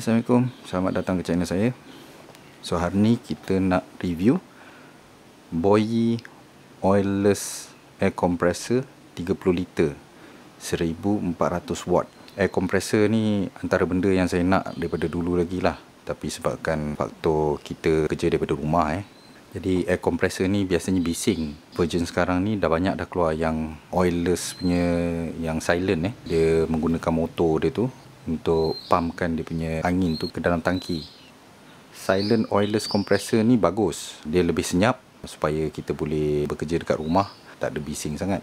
Assalamualaikum Selamat datang ke channel saya So hari ni kita nak review Boyi Oilless Air Compressor 30 liter 1400 watt Air compressor ni antara benda yang saya nak daripada dulu lagi lah Tapi sebabkan faktor kita kerja daripada rumah eh Jadi air compressor ni biasanya bising Version sekarang ni dah banyak dah keluar yang oilless punya yang silent eh Dia menggunakan motor dia tu untuk pumpkan dia punya angin tu ke dalam tangki. Silent oilless compressor ni bagus. Dia lebih senyap supaya kita boleh bekerja dekat rumah tak ada bising sangat.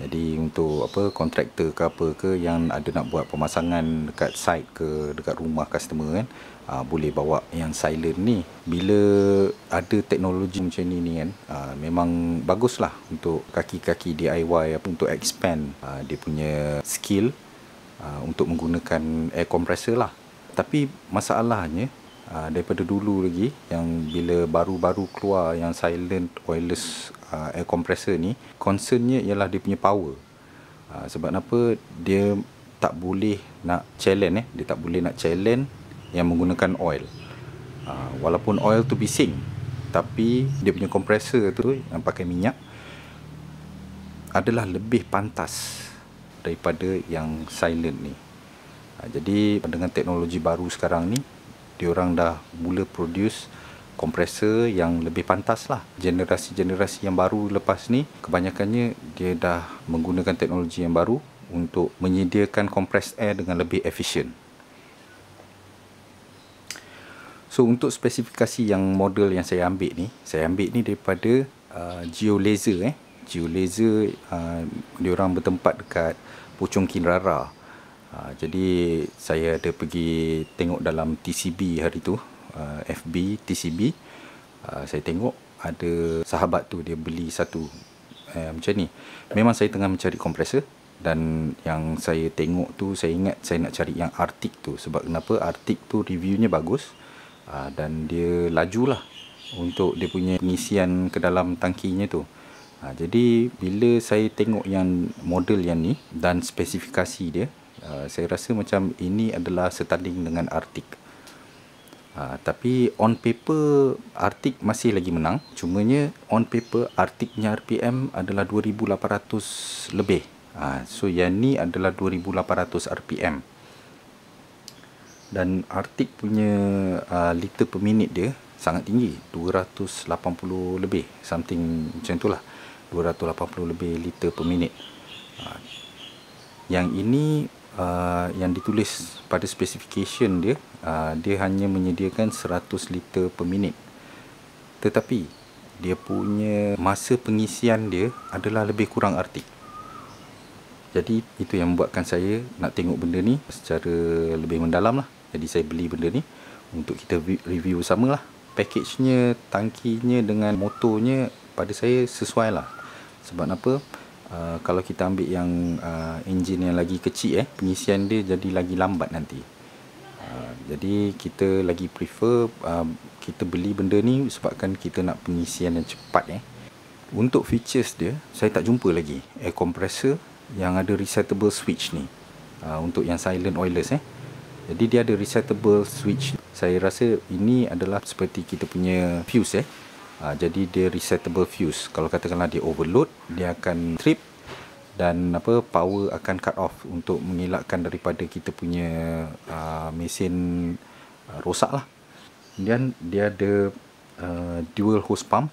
Jadi untuk apa kontraktor ke apa ke yang ada nak buat pemasangan dekat site ke dekat rumah customer kan aa, ah, boleh bawa yang silent ni. Bila ada teknologi macam ni ni kan aa, ah, memang lah untuk kaki-kaki DIY apa untuk expand aa, ah, dia punya skill Ah, untuk menggunakan air compressor lah. Tapi masalahnya ah, daripada dulu lagi yang bila baru-baru keluar yang silent wireless ah, air compressor ni concernnya ialah dia punya power. sebab apa dia tak boleh nak challenge eh dia tak boleh nak challenge yang menggunakan oil. walaupun oil tu bising tapi dia punya compressor tu yang pakai minyak adalah lebih pantas daripada yang silent ni. Ha, jadi dengan teknologi baru sekarang ni, diorang dah mula produce kompresor yang lebih pantas lah. Generasi-generasi yang baru lepas ni, kebanyakannya dia dah menggunakan teknologi yang baru untuk menyediakan kompres air dengan lebih efisien. So untuk spesifikasi yang model yang saya ambil ni, saya ambil ni daripada uh, geolaser eh. Geo Laser uh, ah, diorang bertempat dekat Pucung Kinrara. Uh, ah, jadi saya ada pergi tengok dalam TCB hari tu, uh, ah, FB TCB. Uh, saya tengok ada sahabat tu dia beli satu uh, macam ni. Memang saya tengah mencari kompresor dan yang saya tengok tu saya ingat saya nak cari yang Arctic tu sebab kenapa Arctic tu reviewnya bagus uh, dan dia lajulah untuk dia punya pengisian ke dalam tangkinya tu. Ha, jadi bila saya tengok yang model yang ni dan spesifikasi dia, uh, saya rasa macam ini adalah setanding dengan Arctic. Uh, tapi on paper Arctic masih lagi menang. Cumanya on paper Arcticnya RPM adalah 2800 lebih. Ha, so yang ni adalah 2800 RPM. Dan Arctic punya uh, liter per minit dia sangat tinggi, 280 lebih, something macam itulah. 280 lebih liter per minit ha. yang ini ha, yang ditulis pada specification dia ha, dia hanya menyediakan 100 liter per minit tetapi dia punya masa pengisian dia adalah lebih kurang arti jadi itu yang membuatkan saya nak tengok benda ni secara lebih mendalam lah jadi saya beli benda ni untuk kita review sama lah package nya, tangkinya dengan motornya pada saya sesuai lah sebab apa uh, kalau kita ambil yang uh, enjin yang lagi kecil eh pengisian dia jadi lagi lambat nanti uh, jadi kita lagi prefer uh, kita beli benda ni sebabkan kita nak pengisian yang cepat eh untuk features dia saya tak jumpa lagi air compressor yang ada resettable switch ni uh, untuk yang silent oilers eh jadi dia ada resettable switch saya rasa ini adalah seperti kita punya fuse eh ha, jadi dia resettable fuse kalau katakanlah dia overload dia akan trip dan apa power akan cut off untuk mengelakkan daripada kita punya uh, mesin uh, rosak lah kemudian dia ada uh, dual hose pump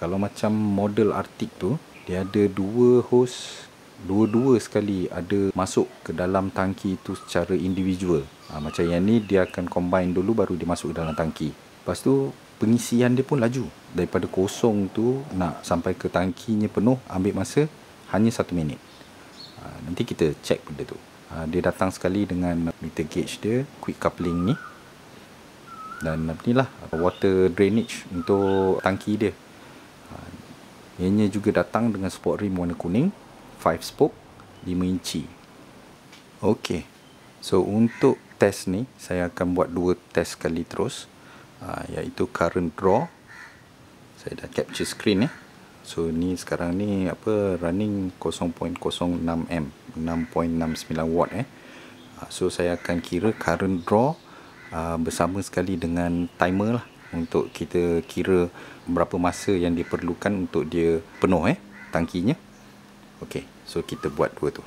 kalau macam model Arctic tu dia ada dua hose dua-dua sekali ada masuk ke dalam tangki tu secara individual ha, macam yang ni dia akan combine dulu baru dia masuk ke dalam tangki lepas tu pengisian dia pun laju daripada kosong tu nak sampai ke tangkinya penuh ambil masa hanya satu minit ha, nanti kita check benda tu ha, dia datang sekali dengan meter gauge dia quick coupling ni dan ni lah water drainage untuk tangki dia ha, ianya juga datang dengan spot rim warna kuning 5 spoke 5 inci ok so untuk test ni saya akan buat dua test sekali terus Ha, iaitu current draw saya dah capture screen ni eh. so ni sekarang ni apa running 0.06 m 6.69 watt eh ha, so saya akan kira current draw ha, bersama sekali dengan timer lah untuk kita kira berapa masa yang diperlukan untuk dia penuh eh tangkinya okey so kita buat dua tu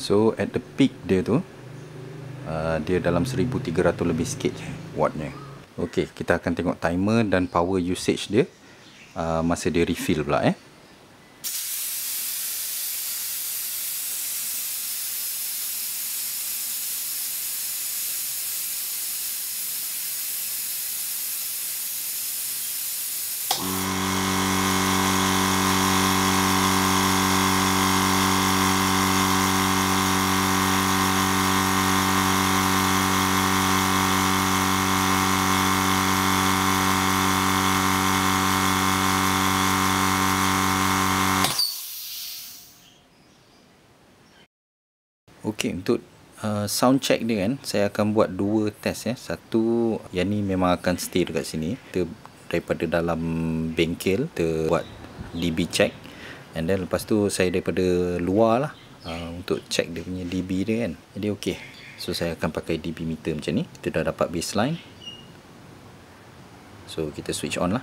So at the peak dia tu uh, Dia dalam 1300 lebih sikit je wattnya Ok kita akan tengok timer dan power usage dia uh, Masa dia refill pula eh Okey, untuk uh, sound check dia kan, saya akan buat dua test ya. Satu yang ni memang akan stay dekat sini. Kita daripada dalam bengkel kita buat DB check. And then lepas tu saya daripada luar lah uh, untuk check dia punya DB dia kan. Jadi okey. So saya akan pakai DB meter macam ni. Kita dah dapat baseline. So kita switch on lah.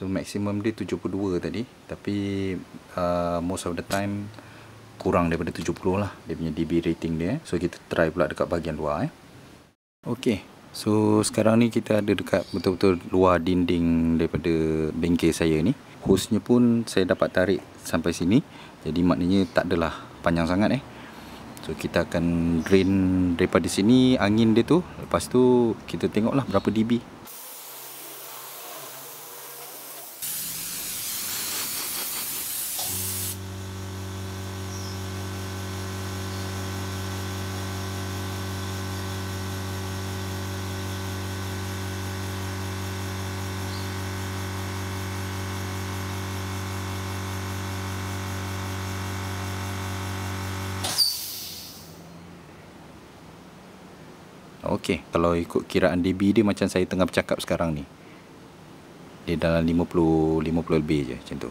So maksimum dia 72 tadi Tapi uh, most of the time Kurang daripada 70 lah Dia punya DB rating dia So kita try pula dekat bahagian luar eh. Okay So sekarang ni kita ada dekat betul-betul luar dinding daripada bengkel saya ni Hostnya pun saya dapat tarik sampai sini Jadi maknanya tak adalah panjang sangat eh So kita akan drain daripada sini angin dia tu Lepas tu kita tengoklah berapa DB Okey, kalau ikut kiraan dB dia macam saya tengah bercakap sekarang ni. Dia dalam 50 50 lebih je macam tu.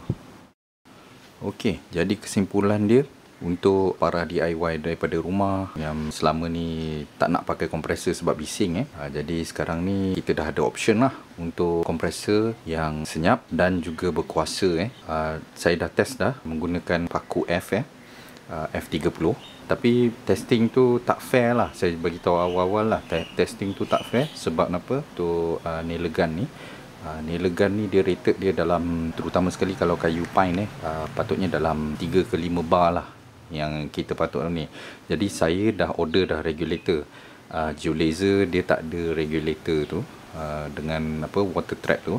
Okey, jadi kesimpulan dia untuk para DIY daripada rumah yang selama ni tak nak pakai kompresor sebab bising eh. Ha, jadi sekarang ni kita dah ada option lah untuk kompresor yang senyap dan juga berkuasa eh. Ha, saya dah test dah menggunakan paku F eh. Ha, F30 tapi testing tu tak fair lah saya bagi tahu awal-awal lah testing tu tak fair sebab apa tu uh, nilegan ni uh, nilegan ni dia rated dia dalam terutama sekali kalau kayu pine eh uh, patutnya dalam 3 ke 5 bar lah yang kita patut ni jadi saya dah order dah regulator uh, geolaser dia tak ada regulator tu uh, dengan apa water trap tu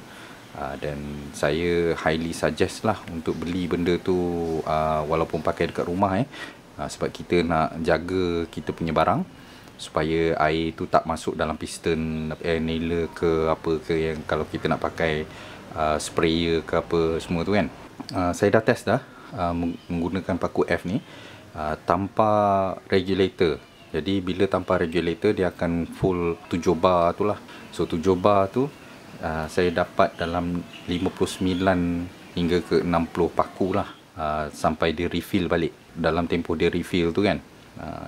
Uh, dan saya highly suggest lah untuk beli benda tu uh, walaupun pakai dekat rumah eh ha, sebab kita nak jaga kita punya barang supaya air tu tak masuk dalam piston eh, nailer ke apa ke yang kalau kita nak pakai uh, sprayer ke apa semua tu kan uh, saya dah test dah uh, menggunakan paku F ni uh, tanpa regulator jadi bila tanpa regulator dia akan full 7 bar tu lah so 7 bar tu uh, saya dapat dalam 59 hingga ke 60 paku lah Uh, sampai dia refill balik dalam tempoh dia refill tu kan uh,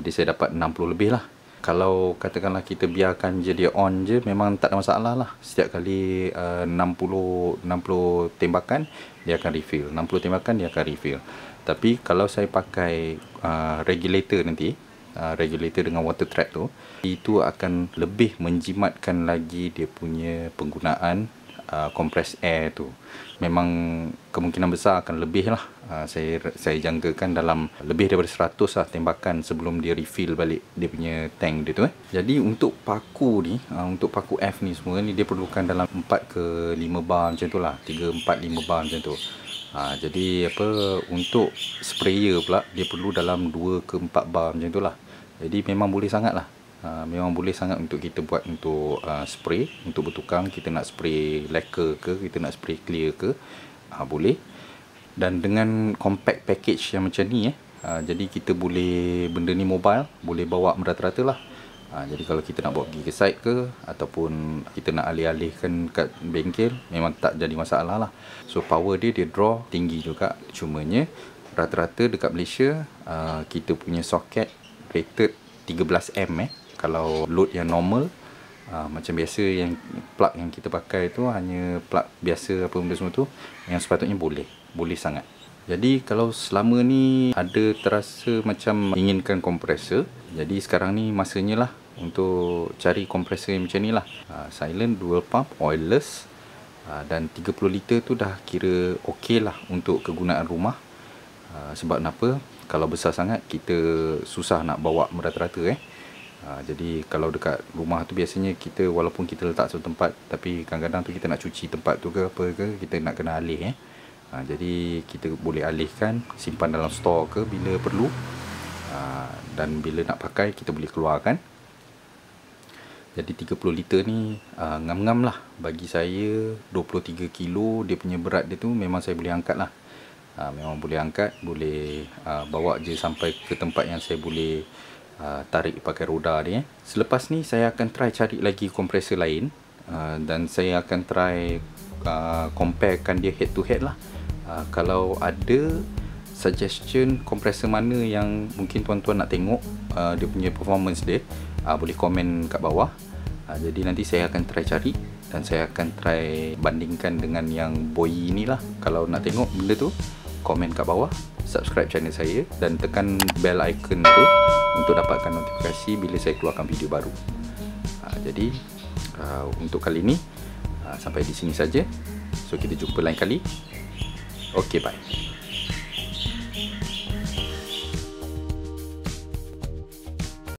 jadi saya dapat 60 lebih lah kalau katakanlah kita biarkan je dia on je memang tak ada masalah lah setiap kali uh, 60 60 tembakan dia akan refill 60 tembakan dia akan refill tapi kalau saya pakai uh, regulator nanti uh, regulator dengan water trap tu itu akan lebih menjimatkan lagi dia punya penggunaan uh, compressed air tu memang kemungkinan besar akan lebih lah uh, saya saya jangkakan dalam lebih daripada 100 lah tembakan sebelum dia refill balik dia punya tank dia tu eh. jadi untuk paku ni uh, untuk paku F ni semua ni dia perlukan dalam 4 ke 5 bar macam tu lah 3, 4, 5 bar macam tu uh, jadi apa untuk sprayer pula dia perlu dalam 2 ke 4 bar macam tu lah jadi memang boleh sangat lah Uh, memang boleh sangat untuk kita buat untuk uh, spray untuk bertukang kita nak spray lacquer ke kita nak spray clear ke uh, boleh dan dengan compact package yang macam ni eh uh, jadi kita boleh benda ni mobile boleh bawa merata-rata lah uh, jadi kalau kita nak bawa pergi ke site ke ataupun kita nak alih-alihkan kat bengkel memang tak jadi masalah lah so power dia dia draw tinggi juga cumanya rata-rata dekat Malaysia uh, kita punya socket rated 13M eh kalau load yang normal uh, macam biasa yang plug yang kita pakai tu hanya plug biasa apa benda semua tu yang sepatutnya boleh boleh sangat jadi kalau selama ni ada terasa macam inginkan kompresor jadi sekarang ni masanya lah untuk cari kompresor yang macam ni lah uh, silent dual pump oilless uh, ah, dan 30 liter tu dah kira ok lah untuk kegunaan rumah sebab kenapa kalau besar sangat kita susah nak bawa merata-rata eh Ha, jadi kalau dekat rumah tu biasanya kita walaupun kita letak satu tempat tapi kadang-kadang tu kita nak cuci tempat tu ke apa ke kita nak kena alih eh. Ha, jadi kita boleh alihkan simpan dalam store ke bila perlu ha, dan bila nak pakai kita boleh keluarkan. Jadi 30 liter ni uh, ngam-ngam lah bagi saya 23 kilo dia punya berat dia tu memang saya boleh angkat lah. Uh, ha, memang boleh angkat boleh uh, bawa je sampai ke tempat yang saya boleh Ah, tarik pakai roda ni eh. Selepas ni saya akan try cari lagi kompresor lain uh, dan saya akan try uh, comparekan dia head to head lah. Uh, kalau ada suggestion kompresor mana yang mungkin tuan-tuan nak tengok uh, dia punya performance dia, uh, boleh komen kat bawah. Uh, jadi nanti saya akan try cari dan saya akan try bandingkan dengan yang boy ni lah. Kalau nak tengok benda tu, komen kat bawah, subscribe channel saya dan tekan bell icon tu untuk dapatkan notifikasi bila saya keluarkan video baru. Ah, jadi ah, untuk kali ini ah, sampai di sini saja. So kita jumpa lain kali. Okay bye.